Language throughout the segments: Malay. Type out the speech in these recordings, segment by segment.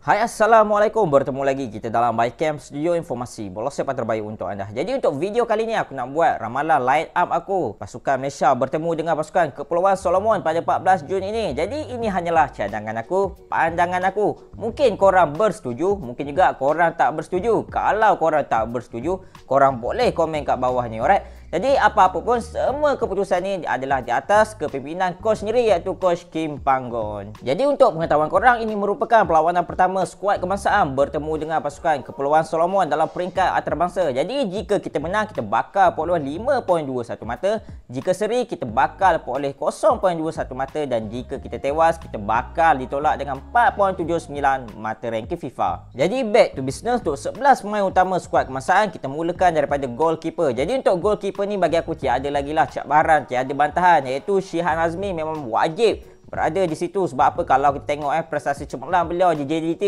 Hai Assalamualaikum, bertemu lagi kita dalam MyCamp Studio Informasi Bola sepak terbaik untuk anda Jadi untuk video kali ni aku nak buat ramalan light up aku Pasukan Malaysia bertemu dengan pasukan Kepulauan Solomon pada 14 Jun ini Jadi ini hanyalah cadangan aku, pandangan aku Mungkin korang bersetuju, mungkin juga korang tak bersetuju Kalau korang tak bersetuju, korang boleh komen kat bawah ni alright jadi apa-apa pun semua keputusan ni adalah di atas kepimpinan coach sendiri iaitu coach Kim Panggon. Jadi untuk pengetahuan korang ini merupakan perlawanan pertama skuad kebangsaan bertemu dengan pasukan Kepulauan Solomon dalam peringkat antarabangsa. Jadi jika kita menang kita bakal peroleh 5.21 mata, jika seri kita bakal peroleh 0.21 mata dan jika kita tewas kita bakal ditolak dengan 4.79 mata ranking FIFA. Jadi back to business untuk 11 pemain utama skuad kemasaan kita mulakan daripada goalkeeper. Jadi untuk goalkeeper Khalifa ni bagi aku tiada lagi lah cabaran, tiada bantahan iaitu Syihan Azmi memang wajib berada di situ sebab apa kalau kita tengok eh prestasi cemerlang beliau di JDT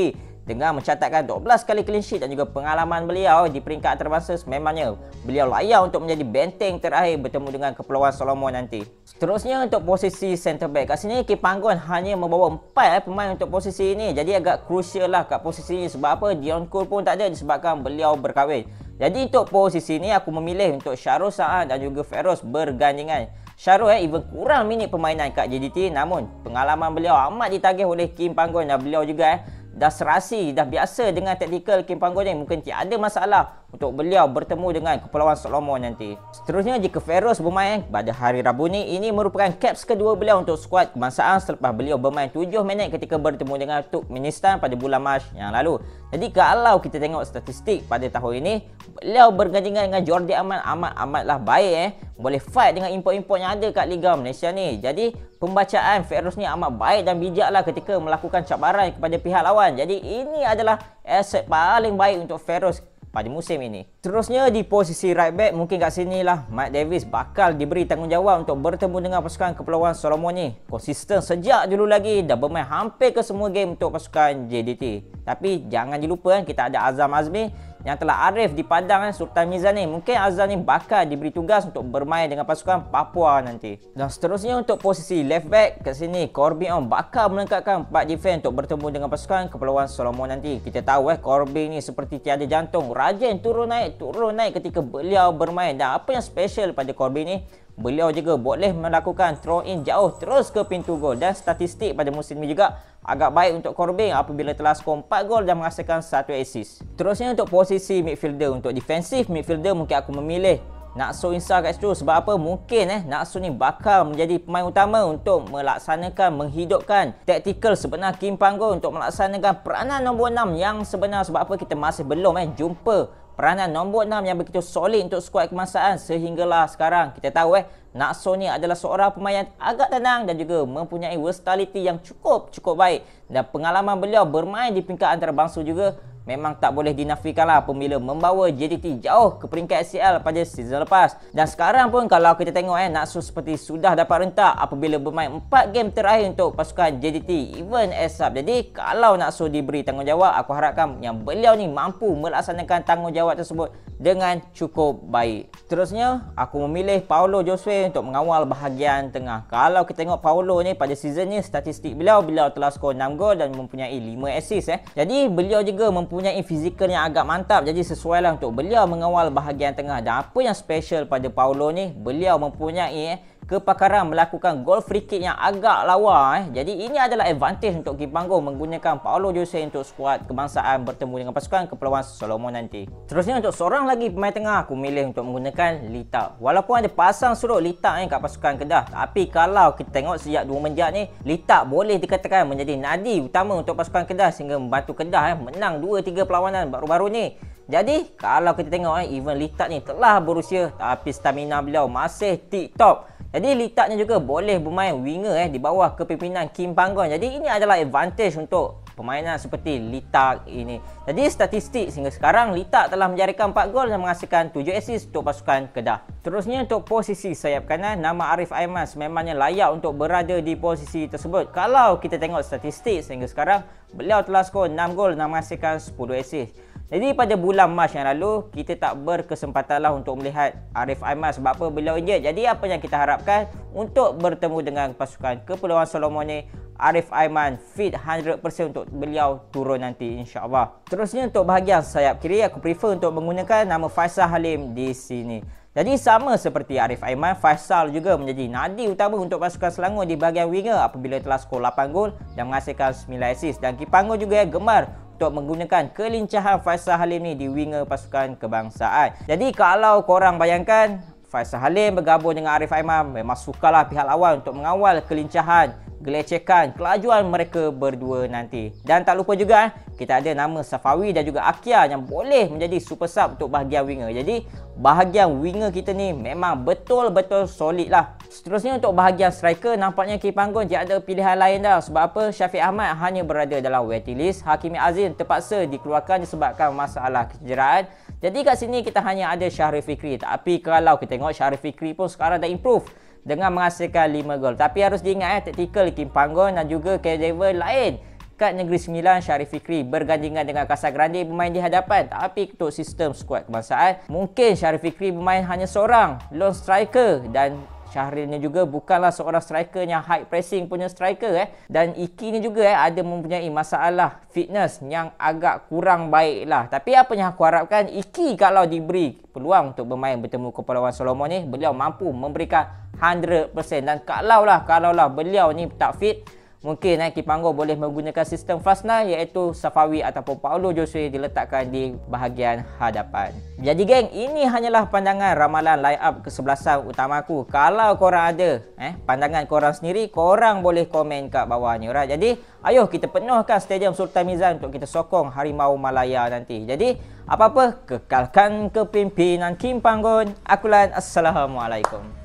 dengan mencatatkan 12 kali clean sheet dan juga pengalaman beliau di peringkat antarabangsa sememangnya beliau layak untuk menjadi benteng terakhir bertemu dengan Kepulauan Solomon nanti. Seterusnya untuk posisi center back. Kat sini Kipanggon hanya membawa 4 eh, pemain untuk posisi ini. Jadi agak crucial lah kat posisi ini sebab apa Dion Cole pun tak ada disebabkan beliau berkahwin. Jadi untuk posisi ni aku memilih untuk Syarul Saad dan juga Feroz bergandingan. Syarul eh, even kurang minit permainan kat JDT namun pengalaman beliau amat ditagih oleh Kim Panggon dan beliau juga eh dah serasi, dah biasa dengan teknikal Kim Panggoyeng mungkin tiada masalah untuk beliau bertemu dengan Kepulauan Solomon nanti. Seterusnya jika Feroz bermain pada hari Rabu ni, ini merupakan caps kedua beliau untuk skuad kemasaan selepas beliau bermain 7 minit ketika bertemu dengan Turkmenistan pada bulan Mac yang lalu. Jadi kalau kita tengok statistik pada tahun ini, beliau bergandingan dengan Jordi Aman amat-amatlah baik eh boleh fight dengan import-import yang ada kat Liga Malaysia ni. Jadi pembacaan Feroz ni amat baik dan bijaklah ketika melakukan cabaran kepada pihak lawan. Jadi ini adalah aset paling baik untuk Feroz pada musim ini. Terusnya di posisi right back mungkin kat lah Mike Davis bakal diberi tanggungjawab untuk bertemu dengan pasukan Kepulauan Solomon ni. Konsisten sejak dulu lagi dah bermain hampir ke semua game untuk pasukan JDT. Tapi jangan dilupa kita ada Azam Azmi yang telah arif di padang eh, Sultan Mizan ni mungkin Azlan ni bakal diberi tugas untuk bermain dengan pasukan Papua nanti dan seterusnya untuk posisi left back kat sini Corbin On bakal melengkapkan 4 defense untuk bertemu dengan pasukan Kepulauan Solomon nanti kita tahu eh Corbin ni seperti tiada jantung rajin turun naik turun naik ketika beliau bermain dan apa yang special pada Corbin ni Beliau juga boleh melakukan throw in jauh terus ke pintu gol dan statistik pada musim ini juga agak baik untuk Corbin apabila telah skor 4 gol dan menghasilkan satu assist. Terusnya untuk posisi midfielder untuk defensif midfielder mungkin aku memilih Naksu Insah kat situ sebab apa mungkin eh Naksu ni bakal menjadi pemain utama untuk melaksanakan menghidupkan taktikal sebenar Kim Panggol untuk melaksanakan peranan nombor 6 yang sebenar sebab apa kita masih belum eh jumpa peranan nombor 6 yang begitu solid untuk skuad kemasaan sehinggalah sekarang. Kita tahu eh, Nakso ni adalah seorang pemain yang agak tenang dan juga mempunyai versatility yang cukup-cukup baik. Dan pengalaman beliau bermain di peringkat antarabangsa juga Memang tak boleh dinafikan lah apabila membawa JDT jauh ke peringkat SCL pada season lepas Dan sekarang pun kalau kita tengok eh Naxos seperti sudah dapat rentak apabila bermain 4 game terakhir untuk pasukan JDT Even ASAP Jadi kalau Naxos diberi tanggungjawab aku harapkan yang beliau ni mampu melaksanakan tanggungjawab tersebut dengan cukup baik. Terusnya aku memilih Paulo Josue untuk mengawal bahagian tengah. Kalau kita tengok Paulo ni pada season ni, statistik beliau, beliau telah skor 6 gol dan mempunyai 5 assist. Eh. Jadi, beliau juga mempunyai fizikal yang agak mantap. Jadi, sesuai lah untuk beliau mengawal bahagian tengah. Dan apa yang special pada Paulo ni, beliau mempunyai eh, kepakaran melakukan gol free kick yang agak lawa eh. Jadi ini adalah advantage untuk Kim Panggo menggunakan Paolo Jose untuk skuad kebangsaan bertemu dengan pasukan Kepulauan Solomon nanti. Terusnya untuk seorang lagi pemain tengah aku milih untuk menggunakan Lita. Walaupun ada pasang surut Lita ni eh, kat pasukan Kedah tapi kalau kita tengok sejak 2 menjak ni Lita boleh dikatakan menjadi nadi utama untuk pasukan Kedah sehingga membantu Kedah eh, menang 2-3 perlawanan baru-baru ni. Jadi kalau kita tengok eh, even Lita ni telah berusia tapi stamina beliau masih tip top. Jadi letaknya juga boleh bermain winger eh di bawah kepimpinan Kim Panggon. Jadi ini adalah advantage untuk permainan seperti Litak ini. Jadi statistik sehingga sekarang Litak telah menjarikan 4 gol dan menghasilkan 7 assist untuk pasukan Kedah. Terusnya untuk posisi sayap kanan, nama Arif Aiman sememangnya layak untuk berada di posisi tersebut. Kalau kita tengok statistik sehingga sekarang, beliau telah skor 6 gol dan menghasilkan 10 assist. Jadi pada bulan Mac yang lalu kita tak berkesempatanlah untuk melihat Arif Aiman sebab apa beliau injet. Jadi apa yang kita harapkan untuk bertemu dengan pasukan Kepulauan Solomon ni Arif Aiman fit 100% untuk beliau turun nanti insya-Allah. Terusnya untuk bahagian sayap kiri aku prefer untuk menggunakan nama Faisal Halim di sini. Jadi sama seperti Arif Aiman, Faisal juga menjadi nadi utama untuk pasukan Selangor di bahagian winger apabila telah skor 8 gol dan menghasilkan 9 assist dan kipango juga gemar untuk menggunakan kelincahan Faisal Halim ni di winger pasukan kebangsaan. Jadi kalau korang bayangkan Faisal Halim bergabung dengan Arif Aiman memang sukalah pihak lawan untuk mengawal kelincahan gelecekan kelajuan mereka berdua nanti. Dan tak lupa juga eh, kita ada nama Safawi dan juga Akia yang boleh menjadi super sub untuk bahagian winger. Jadi bahagian winger kita ni memang betul-betul solid lah. Seterusnya untuk bahagian striker nampaknya Kipanggon tidak ada pilihan lain dah sebab apa Syafiq Ahmad hanya berada dalam waiting list. Hakimi Azin terpaksa dikeluarkan disebabkan masalah kecederaan. Jadi kat sini kita hanya ada Syahrif Fikri. Tapi kalau kita tengok Syahrif Fikri pun sekarang dah improve dengan menghasilkan 5 gol. Tapi harus diingat eh taktikal Kim Panggon dan juga Kevin lain kat Negeri Sembilan Syarif Fikri bergandingan dengan Casagrande bermain di hadapan tapi untuk sistem skuad kebangsaan mungkin Syarif Fikri bermain hanya seorang lone striker dan Syahril ni juga bukanlah seorang striker yang high pressing punya striker eh. Dan Iki ni juga eh, ada mempunyai masalah fitness yang agak kurang baik lah. Tapi apa yang aku harapkan Iki kalau diberi peluang untuk bermain bertemu Kepulauan Solomon ni. Beliau mampu memberikan 100% dan kalaulah, kalaulah beliau ni tak fit mungkin eh, Kipango boleh menggunakan sistem Fasna iaitu Safawi ataupun Paulo Jose diletakkan di bahagian hadapan. Jadi geng, ini hanyalah pandangan ramalan line up kesebelasan utamaku. Kalau korang ada eh, pandangan korang sendiri, korang boleh komen kat bawah ni. Right? Jadi, ayuh kita penuhkan Stadium Sultan Mizan untuk kita sokong Harimau Malaya nanti. Jadi, apa-apa, kekalkan kepimpinan Kim Panggon. Akulan Assalamualaikum.